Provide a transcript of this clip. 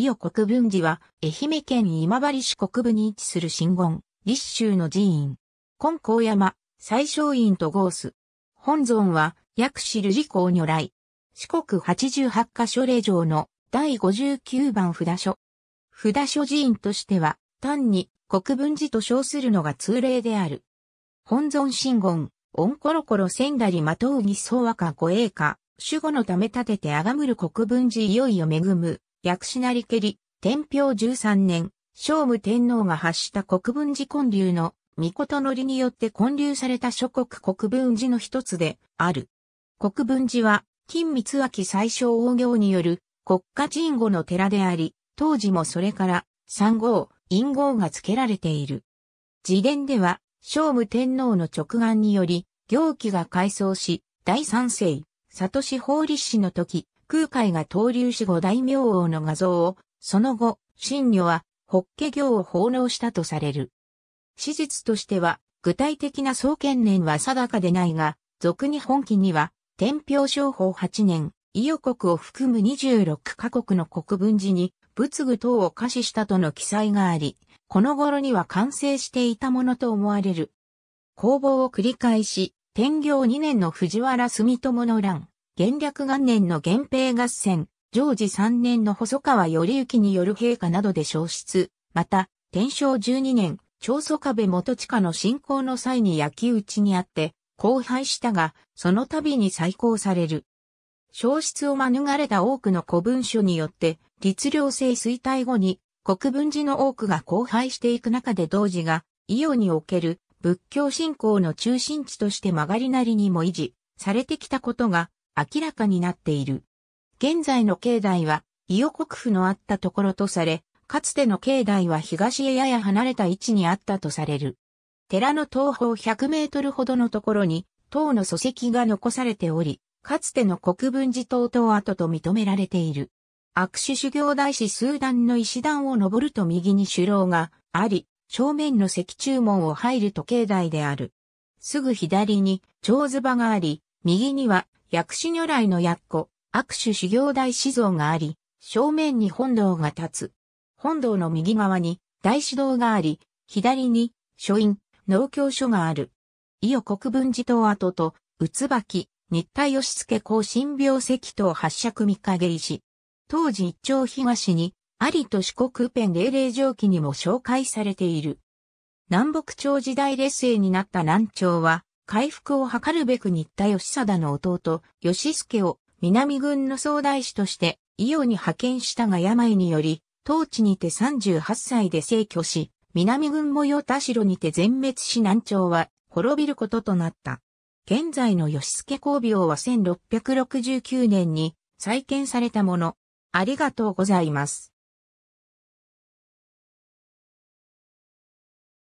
伊予国分寺は、愛媛県今治市国部に位置する神言、立州の寺院。金光山、最小院と合す。本尊は、薬師瑠璃光如来。四国八十八箇所令状の第59番札所。札所寺院としては、単に国分寺と称するのが通例である。本尊神言、オンコロコロ千だりまとうぎ総和か護衛歌、守護のため立ててあがむる国分寺いよいよ恵む、薬師なりけり、天平13年、聖武天皇が発した国分寺建立の、御事のりによって建立された諸国国分寺の一つである。国分寺は、金光明最小王行による国家人護の寺であり、当時もそれから、三号、陰号が付けられている。自伝では、聖武天皇の直眼により、行基が改装し、第三世、里氏法律師の時、空海が登竜し五大名王の画像を、その後、新女は、法華経を奉納したとされる。史実としては、具体的な総権年は定かでないが、俗に本記には、天平商法8年、伊予国を含む26カ国の国分寺に、仏具等を可視したとの記載があり、この頃には完成していたものと思われる。工房を繰り返し、天行2年の藤原住友の乱、元略元年の源平合戦、常時3年の細川頼之による陛下などで消失、また、天正12年、長宗壁元親の侵攻の際に焼き討ちにあって、荒廃したが、その度に再興される。消失を免れた多くの古文書によって、律令制衰退後に、国分寺の多くが荒廃していく中で同時が、伊予における仏教信仰の中心地として曲がりなりにも維持されてきたことが、明らかになっている。現在の境内は、伊予国府のあったところとされ、かつての境内は東へやや離れた位置にあったとされる。寺の東方100メートルほどのところに、塔の礎石が残されており、かつての国分寺塔塔跡と認められている。握手修行大師数段の石段を登ると右に首楼があり、正面の石柱門を入ると境内である。すぐ左に長図場があり、右には薬師如来の薬庫、握手修行大師像があり、正面に本堂が立つ。本堂の右側に大師堂があり、左に書院、農協所がある。伊予国分寺島跡と、うつばき、日田義助高新病石等八尺三影石。当時一丁東に、ありと四国ペ霊霊上記にも紹介されている。南北朝時代劣勢になった南朝は、回復を図るべく新田義貞の弟、義助を南軍の総大使として伊予に派遣したが病により、当地にて38歳で逝去し、南軍も与田城にて全滅し南朝は滅びることとなった。現在の義助工業は1669年に再建されたもの。ありがとうございます。